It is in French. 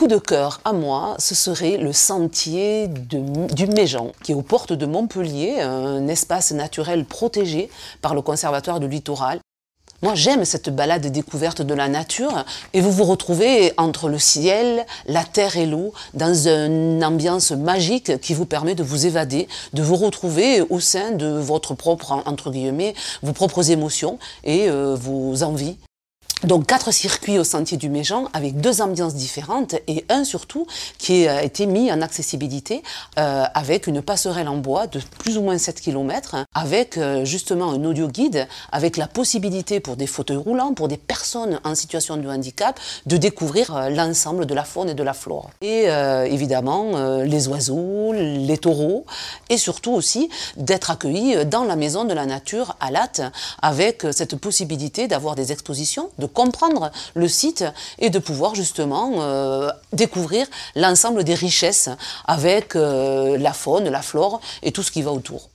coup de cœur à moi, ce serait le sentier du Méjean, qui est aux portes de Montpellier, un espace naturel protégé par le Conservatoire du Littoral. Moi, j'aime cette balade découverte de la nature et vous vous retrouvez entre le ciel, la terre et l'eau dans une ambiance magique qui vous permet de vous évader, de vous retrouver au sein de votre propre, entre guillemets, vos propres émotions et euh, vos envies. Donc quatre circuits au sentier du Méjean avec deux ambiances différentes et un surtout qui a euh, été mis en accessibilité euh, avec une passerelle en bois de plus ou moins 7 km avec euh, justement un audio guide avec la possibilité pour des fauteuils roulants, pour des personnes en situation de handicap de découvrir euh, l'ensemble de la faune et de la flore. Et évidemment les oiseaux, les taureaux et surtout aussi d'être accueillis dans la maison de la nature à Latte avec cette possibilité d'avoir des expositions de comprendre le site et de pouvoir justement euh, découvrir l'ensemble des richesses avec euh, la faune, la flore et tout ce qui va autour.